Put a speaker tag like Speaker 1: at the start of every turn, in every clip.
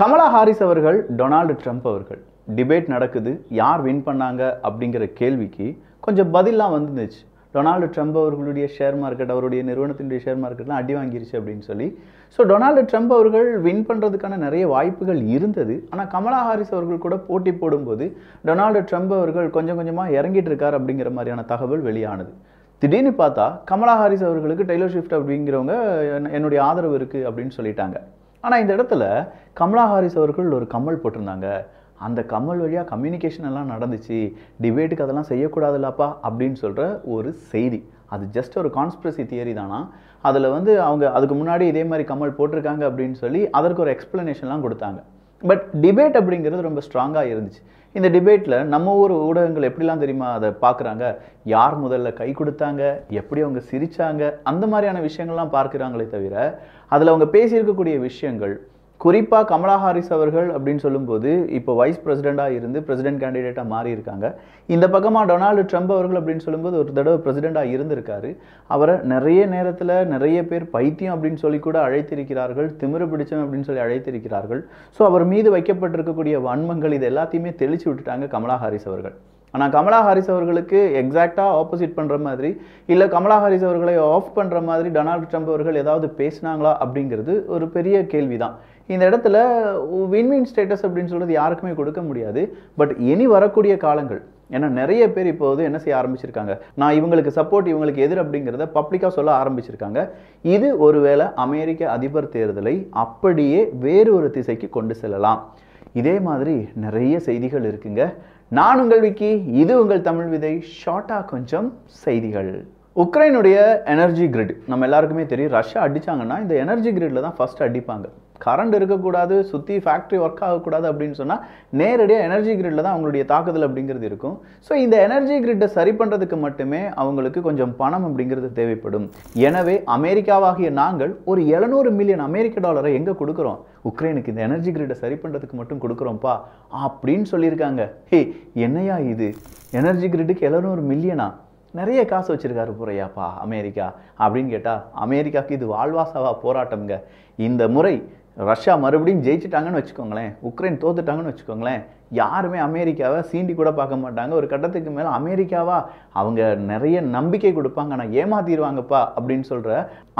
Speaker 1: Kamala Harris அவர்கள் Donald Trump அவர்கள் debate நடக்குது யார் வின் பண்ணாங்க அப்படிங்கிற கேள்விக்கு கொஞ்சம் பதிலாக வந்துருந்துச்சு டொனால்டு ட்ரம்ப் அவர்களுடைய ஷேர் மார்க்கெட் அவருடைய நிறுவனத்தினுடைய ஷேர் மார்க்கெட்லாம் அடி வாங்கிருச்சு அப்படின்னு சொல்லி ஸோ டொனால்டு ட்ரம்ப் அவர்கள் வின் பண்ணுறதுக்கான நிறைய வாய்ப்புகள் இருந்தது ஆனால் கமலா ஹாரிஸ் அவர்கள் கூட போட்டி போடும்போது டொனால்டு ட்ரம்ப் அவர்கள் கொஞ்சம் கொஞ்சமாக இறங்கிட்டு இருக்கார் அப்படிங்கிற மாதிரியான தகவல் வெளியானது திடீர்னு பார்த்தா கமலா ஹாரிஸ் அவர்களுக்கு டெய்லர் ஷிஃப்ட் அப்படிங்கிறவங்க என்னுடைய ஆதரவு இருக்குது அப்படின்னு சொல்லிட்டாங்க ஆனால் இந்த இடத்துல கமலா ஹாரிஸ் அவர்கள் ஒரு கம்மல் போட்டிருந்தாங்க அந்த கம்மல் வழியாக கம்யூனிகேஷன் எல்லாம் நடந்துச்சு டிபேட்டுக்கு அதெல்லாம் செய்யக்கூடாதுல்லப்பா அப்படின்னு சொல்கிற ஒரு செய்தி அது ஜஸ்ட் ஒரு கான்ஸ்பிரசி தியரி தானா அதில் வந்து அவங்க அதுக்கு முன்னாடி இதே மாதிரி கம்மல் போட்டிருக்காங்க அப்படின்னு சொல்லி அதற்கு ஒரு எக்ஸ்ப்ளனேஷன்லாம் கொடுத்தாங்க பட் டிபேட் அப்படிங்கிறது ரொம்ப ஸ்ட்ராங்காக இருந்துச்சு இந்த டிபேட்டில் நம்ம ஊர் ஊடகங்கள் எப்படிலாம் தெரியுமா அதை பார்க்குறாங்க யார் முதல்ல கை கொடுத்தாங்க எப்படி அவங்க சிரித்தாங்க அந்த மாதிரியான விஷயங்கள்லாம் பார்க்குறாங்களே தவிர அதில் அவங்க பேசியிருக்கக்கூடிய விஷயங்கள் குறிப்பாக கமலா ஹாரிஸ் அவர்கள் அப்படின்னு சொல்லும்போது இப்போ வைஸ் பிரசிடெண்ட்டாக இருந்து பிரசிடென்ட் கேண்டிடேட்டாக மாறி இருக்காங்க இந்த பக்கமாக டொனால்டு ட்ரம்ப் அவர்கள் அப்படின்னு சொல்லும்போது ஒரு தடவை பிரசிடெண்ட்டாக இருந்திருக்காரு அவரை நிறைய நேரத்தில் நிறைய பேர் பைத்தியம் அப்படின்னு சொல்லி கூட அழைத்திருக்கிறார்கள் திமிரு பிடிச்சம் அப்படின்னு சொல்லி அழைத்திருக்கிறார்கள் ஸோ அவர் மீது வைக்கப்பட்டிருக்கக்கூடிய வன்மங்கள் இது எல்லாத்தையுமே தெளிச்சு விட்டுட்டாங்க கமலா ஹாரிஸ் அவர்கள் ஆனால் கமலா ஹாரிஸ் அவர்களுக்கு எக்ஸாக்டாக ஆப்போசிட் பண்ணுற மாதிரி இல்லை கமலா ஹாரிஸ் அவர்களை ஆஃப் பண்ணுற மாதிரி டொனால்டு ட்ரம்ப் அவர்கள் ஏதாவது பேசினாங்களா அப்படிங்கிறது ஒரு பெரிய கேள்வி தான் இந்த இடத்துல வின்வின் ஸ்டேட்டஸ் அப்படின்னு சொல்கிறது யாருக்குமே கொடுக்க முடியாது பட் இனி வரக்கூடிய காலங்கள் ஏன்னா நிறைய பேர் இப்போ வந்து என்ன செய்ய ஆரம்பிச்சிருக்காங்க நான் இவங்களுக்கு சப்போர்ட் இவங்களுக்கு எதிர் அப்படிங்கிறத பப்ளிக்காக சொல்ல ஆரம்பிச்சிருக்காங்க இது ஒருவேளை அமெரிக்க அதிபர் தேர்தலை அப்படியே வேறு ஒரு திசைக்கு கொண்டு செல்லலாம் இதே மாதிரி நிறைய செய்திகள் இருக்குங்க நான் உங்கள் விக்கி இது உங்கள் தமிழ் விதை ஷார்ட்டாக கொஞ்சம் செய்திகள் உக்ரைனுடைய எனர்ஜி கிரிட் நம்ம எல்லாருக்குமே தெரியும் ரஷ்யா அடித்தாங்கன்னா இந்த எனர்ஜி கிரிட்டில் தான் ஃபஸ்ட்டு அடிப்பாங்க கரண்ட் இருக்கக்கூடாது சுற்றி ஃபேக்ட்ரி ஒர்க் ஆகக்கூடாது அப்படின்னு சொன்னால் நேரடியாக எனர்ஜி கிரிட்டில் தான் அவங்களுடைய தாக்குதல் அப்படிங்கிறது இருக்கும் ஸோ இந்த எனர்ஜி கிரிட்டை சரி பண்ணுறதுக்கு மட்டுமே அவங்களுக்கு கொஞ்சம் பணம் அப்படிங்கிறது தேவைப்படும் எனவே அமெரிக்காவாகிய நாங்கள் ஒரு எழுநூறு மில்லியன் அமெரிக்க டாலரை எங்கே கொடுக்குறோம் உக்ரைனுக்கு இந்த எனர்ஜி கிரிட்டை சரி பண்ணுறதுக்கு மட்டும் கொடுக்குறோம்ப்பா அப்படின்னு சொல்லியிருக்காங்க ஹே என்னையா இது எனர்ஜி கிரிட்டுக்கு எழுநூறு மில்லியனா நிறைய காசு வச்சுருக்காரு புறையாப்பா அமெரிக்கா அப்படின்னு கேட்டால் அமெரிக்காவுக்கு இது வாழ்வாசாவா போராட்டம்ங்க இந்த முறை ரஷ்யா மறுபடியும் ஜெயிச்சிட்டாங்கன்னு வச்சுக்கோங்களேன் உக்ரைன் தோத்துட்டாங்கன்னு வச்சுக்கோங்களேன் யாருமே அமெரிக்காவை சீண்டி கூட பார்க்க மாட்டாங்க ஒரு கட்டத்துக்கு மேலே அமெரிக்காவா அவங்க நிறைய நம்பிக்கை கொடுப்பாங்க ஆனால் ஏமாத்திடுவாங்கப்பா அப்படின்னு சொல்கிற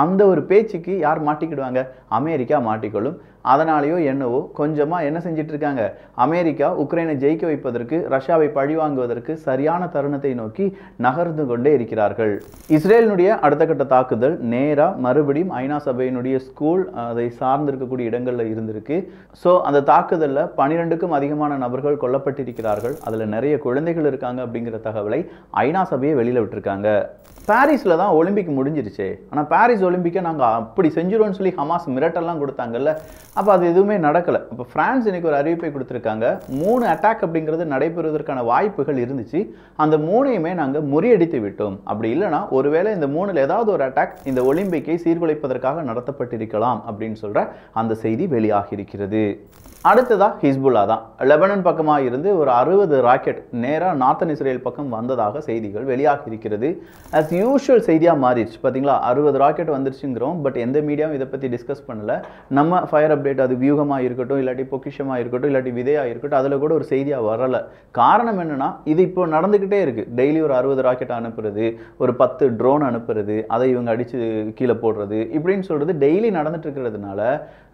Speaker 1: அந்த ஒரு பேச்சுக்கு யார் மாட்டிக்கிடுவாங்க அமெரிக்கா மாட்டிக்கொள்ளும் அதனாலேயோ என்னவோ கொஞ்சமாக என்ன செஞ்சிட்ருக்காங்க அமெரிக்கா உக்ரைனை ஜெயிக்க வைப்பதற்கு ரஷ்யாவை பழிவாங்குவதற்கு சரியான தருணத்தை நோக்கி நகர்ந்து கொண்டே இருக்கிறார்கள் இஸ்ரேலினுடைய அடுத்த கட்ட தாக்குதல் நேராக மறுபடியும் ஐநா சபையினுடைய ஸ்கூல் அதை சார்ந்திருக்கக்கூடிய இடங்களில் இருந்திருக்கு ஸோ அந்த தாக்குதலில் பனிரெண்டுக்கும் அதிகமான நபர்கள் நபர்கள் கொல்லப்பட்டிருக்கிறார்கள் அதில் நிறைய குழந்தைகள் இருக்காங்க அப்படிங்கிற தகவலை ஐநா சபையை வெளியில் விட்டுருக்காங்க பாரிஸில் தான் ஒலிம்பிக் முடிஞ்சிருச்சு ஆனால் பாரிஸ் ஒலிம்பிக்கை நாங்கள் அப்படி செஞ்சிருவோம்னு சொல்லி ஹமாஸ் மிரட்டெல்லாம் கொடுத்தாங்கல்ல அப்போ அது எதுவுமே நடக்கலை அப்போ ஃப்ரான்ஸ் இன்றைக்கி ஒரு அறிவிப்பை கொடுத்துருக்காங்க மூணு அட்டாக் அப்படிங்கிறது நடைபெறுவதற்கான வாய்ப்புகள் இருந்துச்சு அந்த மூணையுமே நாங்கள் முறியடித்து விட்டோம் அப்படி இல்லைனா ஒருவேளை இந்த மூணில் ஏதாவது ஒரு அட்டாக் இந்த ஒலிம்பிக்கை சீர்குலைப்பதற்காக நடத்தப்பட்டிருக்கலாம் அப்படின்னு சொல்கிற அந்த செய்தி வெளியாகியிருக்கிறது அடுத்ததாக ஹிஸ்புல்லா தான் லெபனன் பக்கமாக இருந்து ஒரு அறுபது ராக்கெட் நேராக நார்த்தன் இஸ்ரேல் பக்கம் வந்ததாக செய்திகள் வெளியாக இருக்கிறது அஸ் யூஷுவல் செய்தியாக மாறிடுச்சு பார்த்தீங்களா அறுபது ராக்கெட் வந்துருச்சுங்கிறோம் பட் எந்த மீடியாவும் இதை பற்றி டிஸ்கஸ் பண்ணலை நம்ம ஃபயர் அப்டேட் அது வியூகமாக இருக்கட்டும் இல்லாட்டி பொக்கிஷமாக இருக்கட்டும் இல்லாட்டி விதையாக இருக்கட்டும் அதில் கூட ஒரு செய்தியாக வரலை காரணம் என்னென்னா இது இப்போ நடந்துக்கிட்டே இருக்குது டெய்லி ஒரு அறுபது ராக்கெட் அனுப்புறது ஒரு பத்து ட்ரோன் அனுப்புறது அதை இவங்க அடித்து கீழே போடுறது இப்படின்னு சொல்கிறது டெய்லி நடந்துட்டு இருக்கிறதுனால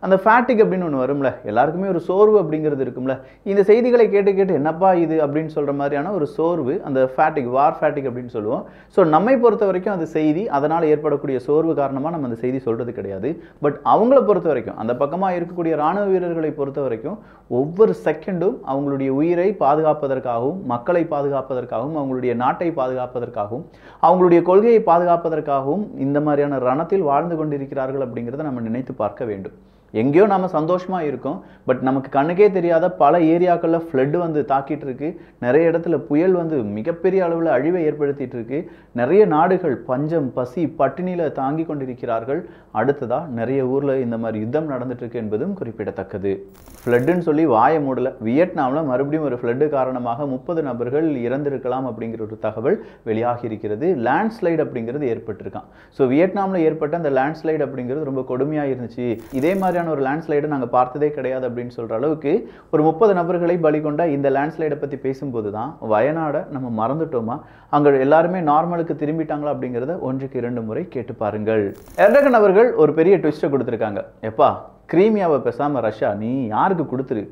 Speaker 1: அந்த ஃபேட்டிக் அப்படின்னு ஒன்று வரும்ல எல்லாருக்குமே ஒரு ஒரு சோர்வு அப்படிங்கிறது இருக்கும்ல இந்த செய்திகளை கேட்டு கேட்டு என்னப்பா இது அப்படின்னு சொல்கிற மாதிரியான ஒரு சோர்வு அந்த ஃபேட்டிக் வார் ஃபேட்டிக் அப்படின்னு சொல்லுவோம் ஸோ நம்மை பொறுத்த வரைக்கும் அந்த செய்தி அதனால் ஏற்படக்கூடிய சோர்வு காரணமாக நம்ம அந்த செய்தி சொல்கிறது கிடையாது பட் அவங்கள பொறுத்த வரைக்கும் அந்த பக்கமாக இருக்கக்கூடிய இராணுவ வீரர்களை பொறுத்த வரைக்கும் ஒவ்வொரு செகண்டும் அவங்களுடைய உயிரை பாதுகாப்பதற்காகவும் மக்களை பாதுகாப்பதற்காகவும் அவங்களுடைய நாட்டை பாதுகாப்பதற்காகவும் அவங்களுடைய கொள்கையை பாதுகாப்பதற்காகவும் இந்த மாதிரியான ரணத்தில் வாழ்ந்து கொண்டிருக்கிறார்கள் அப்படிங்கிறத நம்ம நினைத்து பார்க்க வேண்டும் எங்கேயோ நம்ம சந்தோஷமாக இருக்கோம் பட் நமக்கு கண்ணுக்கே தெரியாத பல ஏரியாக்களில் ஃப்ளட்டு வந்து தாக்கிட்டு இருக்கு நிறைய இடத்துல புயல் வந்து மிகப்பெரிய அளவில் அழிவை ஏற்படுத்திட்டு இருக்கு நிறைய நாடுகள் பஞ்சம் பசி பட்டினியில் தாங்கி கொண்டிருக்கிறார்கள் அடுத்ததாக நிறைய ஊரில் இந்த மாதிரி யுத்தம் நடந்துட்டு இருக்கு என்பதும் குறிப்பிடத்தக்கது ஃப்ளட்டுன்னு சொல்லி வாய மூடல வியட்நாமில் மறுபடியும் ஒரு ஃப்ளட்டு காரணமாக முப்பது நபர்கள் இறந்திருக்கலாம் அப்படிங்கிற ஒரு தகவல் வெளியாகி இருக்கிறது லேண்ட்ஸ்லைட் அப்படிங்கிறது ஏற்பட்டிருக்கான் ஸோ வியட்நாமில் ஏற்பட்ட அந்த லேண்ட்ஸ்லைட் அப்படிங்கிறது ரொம்ப கொடுமையாக இருந்துச்சு இதே மாதிரி மாதிரியான ஒரு லேண்ட்ஸ்லைடு நாங்கள் பார்த்ததே கிடையாது அப்படின்னு சொல்கிற அளவுக்கு ஒரு முப்பது நபர்களை பலி கொண்ட இந்த லேண்ட்ஸ்லைடை பற்றி பேசும்போது தான் வயநாடை நம்ம மறந்துட்டோமா அங்கே எல்லாருமே நார்மலுக்கு திரும்பிட்டாங்களா அப்படிங்கிறத ஒன்றுக்கு இரண்டு முறை கேட்டு பாருங்கள் எர்டகன் அவர்கள் ஒரு பெரிய ட்விஸ்ட்டை கொடுத்துருக்காங்க எப்பா கிரீமியாவை பேசாமல் ரஷ்யா நீ யாருக்கு கொடுத்துரு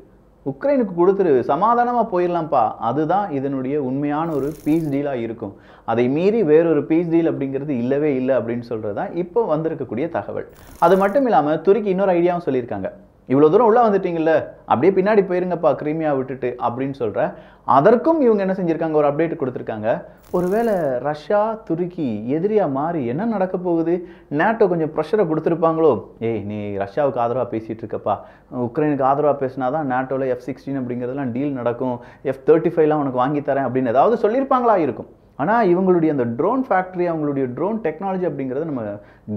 Speaker 1: உக்ரைனுக்கு கொடுத்துரு சமாதானமாக போயிடலாம்ப்பா அதுதான் இதனுடைய உண்மையான ஒரு பீஸ் டீலாக இருக்கும் அதை மீறி வேறொரு பீஸ் டீல் அப்படிங்கிறது இல்லவே இல்லை அப்படின்னு சொல்கிறது தான் இப்போ வந்திருக்கக்கூடிய தகவல் அது மட்டும் இல்லாமல் துருக்கி இன்னொரு ஐடியாவும் சொல்லியிருக்காங்க இவ்வளோ தூரம் உள்ளே வந்துட்டீங்கல்ல அப்படியே பின்னாடி போயிருங்கப்பா கிரீமியாக விட்டுட்டு அப்படின்னு சொல்கிறேன் அதற்கும் இவங்க என்ன செஞ்சுருக்காங்க ஒரு அப்டேட் கொடுத்துருக்காங்க ஒருவேளை ரஷ்யா துருக்கி எதிரியாக மாறி என்ன நடக்க போகுது நேட்டோ கொஞ்சம் ப்ரெஷரை கொடுத்துருப்பாங்களோ ஏய் நீ ரஷ்யாவுக்கு ஆதரவாக பேசிகிட்டு இருக்கப்பா உக்ரைனுக்கு ஆதரவாக பேசினா தான் நேட்டோவில் எஃப் சிக்ஸ்டீன் அப்படிங்கிறதுலாம் டீல் நடக்கும் எஃப் தேர்ட்டி ஃபைவ்லாம் உனக்கு வாங்கி தரேன் அப்படின்னு ஏதாவது சொல்லியிருப்பாங்களா இருக்கும் ஆனால் இவங்களுடைய அந்த ட்ரோன் ஃபேக்ட்ரி அவங்களுடைய ட்ரோன் டெக்னாலஜி அப்படிங்கிறத நம்ம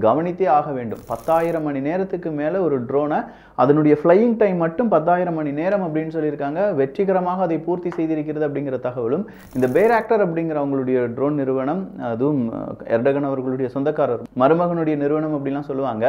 Speaker 1: கவனித்தே ஆக வேண்டும் பத்தாயிரம் மணி நேரத்துக்கு மேலே ஒரு ட்ரோனை அதனுடைய ஃப்ளையிங் டைம் மட்டும் பத்தாயிரம் மணி நேரம் அப்படின்னு சொல்லியிருக்காங்க வெற்றிகரமாக அதை பூர்த்தி செய்திருக்கிறது அப்படிங்கிற தகவலும் இந்த பேர் ஆக்டர் அப்படிங்கிற அவங்களுடைய ட்ரோன் நிறுவனம் அதுவும் எர்டகன் அவர்களுடைய சொந்தக்காரர் மருமகனுடைய நிறுவனம் அப்படிலாம் சொல்லுவாங்க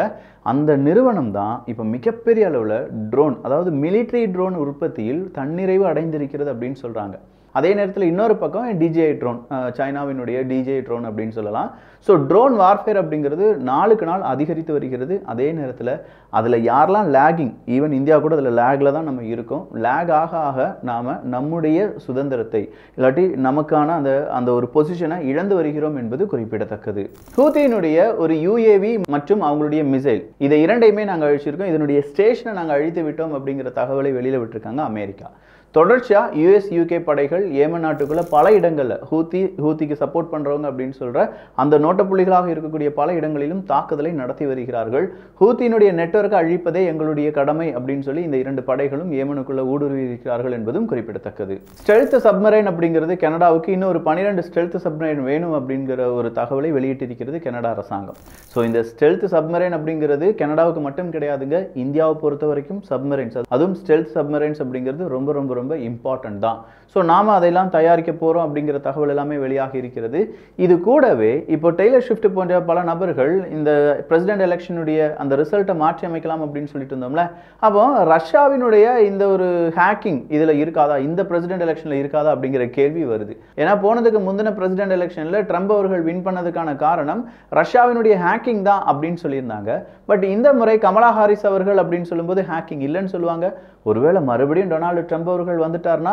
Speaker 1: அந்த நிறுவனம் தான் இப்போ மிகப்பெரிய அளவில் ட்ரோன் அதாவது மிலிட்ரி ட்ரோன் உற்பத்தியில் தன்னிறைவு அடைந்திருக்கிறது அப்படின்னு சொல்கிறாங்க அதே நேரத்தில் இன்னொரு பக்கம் டிஜிஐ ட்ரோன் சைனாவினுடைய டிஜிஐ ட்ரோன் அப்படின்னு சொல்லலாம் ஸோ ட்ரோன் வார்ஃபேர் அப்படிங்கிறது நாளுக்கு நாள் அதிகரித்து வருகிறது அதே நேரத்தில் அதில் யாரெல்லாம் லேகிங் ஈவன் இந்தியா கூட அதில் லேகில் தான் நம்ம இருக்கோம் லேக் ஆக ஆக நாம் நம்முடைய சுதந்திரத்தை இல்லாட்டி நமக்கான அந்த அந்த ஒரு பொசிஷனை இழந்து வருகிறோம் என்பது குறிப்பிடத்தக்கது ஹூத்தியினுடைய ஒரு யூஏவி மற்றும் அவங்களுடைய மிசைல் இதை இரண்டையுமே நாங்கள் அழிச்சிருக்கோம் இதனுடைய ஸ்டேஷனை நாங்கள் அழித்து விட்டோம் அப்படிங்கிற தகவலை வெளியில் விட்டுருக்காங்க அமெரிக்கா தொடர்ச்சியாக யூஎஸ் யூகே படைகள் ஏமன் நாட்டுக்குள்ளே பல இடங்களில் ஹூத்தி ஹூத்திக்கு சப்போர்ட் பண்ணுறவங்க அப்படின்னு சொல்கிற அந்த நோட்டப்புள்ளிகளாக இருக்கக்கூடிய பல இடங்களிலும் தாக்குதலை நடத்தி வருகிறார்கள் ஹூத்தியினுடைய நெட்ஒர்க்கை அழிப்பதே எங்களுடைய கடமை அப்படின்னு சொல்லி இந்த இரண்டு படைகளும் ஏமனுக்குள்ளே ஊடுருவி இருக்கிறார்கள் என்பதும் குறிப்பிடத்தக்கது ஸ்டெல்த் சப்மரைன் அப்படிங்கிறது கனடாவுக்கு இன்னொரு பன்னிரெண்டு ஸ்டெல்த் சப்மரைன் வேணும் அப்படிங்கிற ஒரு தகவலை வெளியிட்டிருக்கிறது கனடா அரசாங்கம் ஸோ இந்த ஸ்டெல்த் சப்மரைன் அப்படிங்கிறது கனடாவுக்கு மட்டும் கிடையாதுங்க இந்தியாவை பொறுத்த வரைக்கும் சப்மரைன்ஸ் அதுவும் ஸ்டெல்த் சப்மரைன்ஸ் அப்படிங்கிறது ரொம்ப ரொம்ப ரொம்ப இம்பார்ட்டன்ட் தான் ஸோ நாம் அதையெல்லாம் தயாரிக்க போகிறோம் அப்படிங்கிற தகவல் எல்லாமே வெளியாக இருக்கிறது இது கூடவே இப்போ டெய்லர் ஷிஃப்ட் போன்ற பல நபர்கள் இந்த பிரசிடென்ட் எலெக்ஷனுடைய அந்த ரிசல்ட்டை மாற்றி அமைக்கலாம் அப்படின்னு சொல்லிட்டு இருந்தோம்ல அப்போ ரஷ்யாவினுடைய இந்த ஒரு ஹேக்கிங் இதில் இருக்காதா இந்த பிரசிடென்ட் எலெக்ஷனில் இருக்காதா அப்படிங்கிற கேள்வி வருது ஏன்னா போனதுக்கு முந்தின பிரசிடென்ட் எலெக்ஷனில் ட்ரம்ப் அவர்கள் வின் பண்ணதுக்கான காரணம் ரஷ்யாவினுடைய ஹேக்கிங் தான் அப்படின்னு சொல்லியிருந்தாங்க பட் இந்த முறை கமலா ஹாரிஸ் அவர்கள் அப்படின்னு சொல்லும்போது ஹேக்கிங் இல்லைன்னு சொல்லுவாங்க ஒருவேளை மறுபடியும் டொனால்டு ட்ரம்ப் அவர்கள் அவர்கள் வந்துட்டார்னா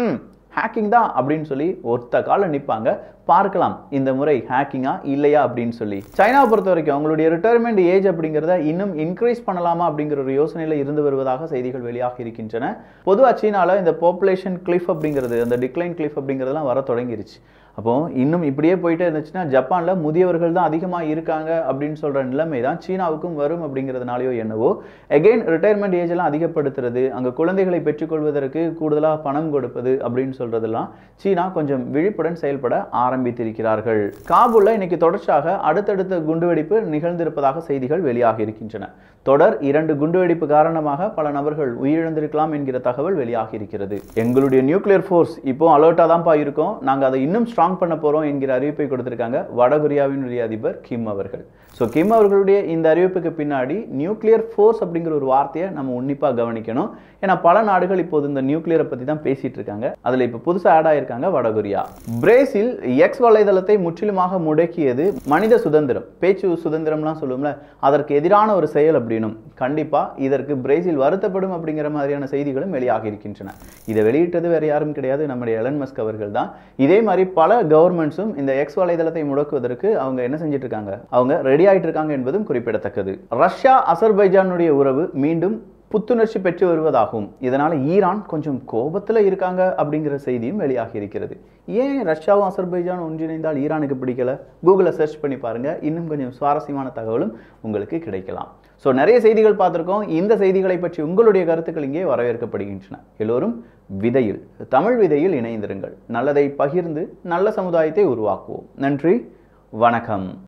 Speaker 1: ம் ஹேக்கிங் தான் அப்படின்னு சொல்லி ஒருத்த காலம் நிற்பாங்க பார்க்கலாம் இந்த முறை ஹேக்கிங்கா இல்லையா அப்படின்னு சொல்லி சைனா பொறுத்த வரைக்கும் அவங்களுடைய ரிட்டையர்மெண்ட் ஏஜ் அப்படிங்கிறத இன்னும் இன்க்ரீஸ் பண்ணலாமா அப்படிங்கிற ஒரு யோசனையில் இருந்து வருவதாக செய்திகள் வெளியாக இருக்கின்றன பொதுவாக சீனாவில் இந்த பாப்புலேஷன் கிளிஃப் அப்படிங்கிறது அந்த டிக்ளைன் கிளிஃப் அப்படிங்கிறதுலாம் வர தொடங்கிருச்சு அப்போ இன்னும் இப்படியே போயிட்டே இருந்துச்சுன்னா ஜப்பானில் முதியவர்கள் தான் அதிகமாக இருக்காங்க அப்படின்னு சொல்கிற நிலைமை தான் சீனாவுக்கும் வரும் அப்படிங்கிறதுனாலயோ என்னவோ எகெயின் ரிட்டையர்மெண்ட் ஏஜ் எல்லாம் அதிகப்படுத்துறது அங்கே குழந்தைகளை பெற்றுக்கொள்வதற்கு கூடுதலாக பணம் கொடுப்பது அப்படின்னு சொல்றதெல்லாம் சீனா கொஞ்சம் விழிப்புடன் செயல்பட ஆரம்பித்திருக்கிறார்கள் காபூலில் இன்னைக்கு தொடர்ச்சியாக அடுத்தடுத்த குண்டுவெடிப்பு நிகழ்ந்திருப்பதாக செய்திகள் வெளியாகி இருக்கின்றன தொடர் இரண்டு குண்டுவெடிப்பு காரணமாக பல நபர்கள் உயிரிழந்திருக்கலாம் என்கிற தகவல் வெளியாகி இருக்கிறது எங்களுடைய நியூக்ளியர் ஃபோர்ஸ் இப்போ அலர்ட்டா தான்ப்பா இருக்கும் நாங்கள் அதை இன்னும் ஸ்ட்ராங் ஸ்ட்ராங் பண்ண போகிறோம் என்கிற அறிவிப்பை கொடுத்திருக்காங்க வடகொரியாவினுடைய அதிபர் கிம் அவர்கள் ஸோ கிம் அவர்களுடைய இந்த அறிவிப்புக்கு பின்னாடி நியூக்ளியர் ஃபோர்ஸ் அப்படிங்கிற ஒரு வார்த்தையை நம்ம உன்னிப்பாக கவனிக்கணும் ஏன்னா பல நாடுகள் இப்போது இந்த நியூக்ளியரை பற்றி தான் பேசிகிட்டு இருக்காங்க அதில் இப்போ புதுசாக ஆட் ஆகியிருக்காங்க வடகொரியா பிரேசில் எக்ஸ் வலைதளத்தை முற்றிலுமாக முடக்கியது மனித சுதந்திரம் பேச்சு சுதந்திரம்லாம் சொல்லுவோம்ல அதற்கு எதிரான ஒரு செயல் அப்படின்னும் கண்டிப்பாக இதற்கு பிரேசில் வருத்தப்படும் அப்படிங்கிற மாதிரியான செய்திகளும் வெளியாக இருக்கின்றன இதை வெளியிட்டது வேறு யாரும் கிடையாது நம்முடைய எலன் மஸ்க் அவர்கள் தான் இதே மாதிரி பல கவர்மெண்ட்ஸும் இந்த எக்ஸ் வலைதளத்தை முடக்குவதற்கு அவங்க என்ன செஞ்சிட்ருக்காங்க அவங்க ரெடியாக வெளியாகிட்டு இருக்காங்க என்பதும் குறிப்பிடத்தக்கது ரஷ்யா அசர்பைஜானுடைய உறவு மீண்டும் புத்துணர்ச்சி பெற்று வருவதாகவும் இதனால் ஈரான் கொஞ்சம் கோபத்தில் இருக்காங்க அப்படிங்கிற செய்தியும் வெளியாகி இருக்கிறது ஏன் ரஷ்யாவும் அசர்பைஜான் ஒன்றிணைந்தால் ஈரானுக்கு பிடிக்கல கூகுளில் சர்ச் பண்ணி பாருங்கள் இன்னும் கொஞ்சம் சுவாரஸ்யமான தகவலும் உங்களுக்கு கிடைக்கலாம் ஸோ நிறைய செய்திகள் பார்த்துருக்கோம் இந்த செய்திகளை பற்றி உங்களுடைய கருத்துக்கள் இங்கே வரவேற்கப்படுகின்றன எல்லோரும் விதையில் தமிழ் விதையில் இணைந்திருங்கள் நல்லதை பகிர்ந்து நல்ல சமுதாயத்தை உருவாக்குவோம் நன்றி வணக்கம்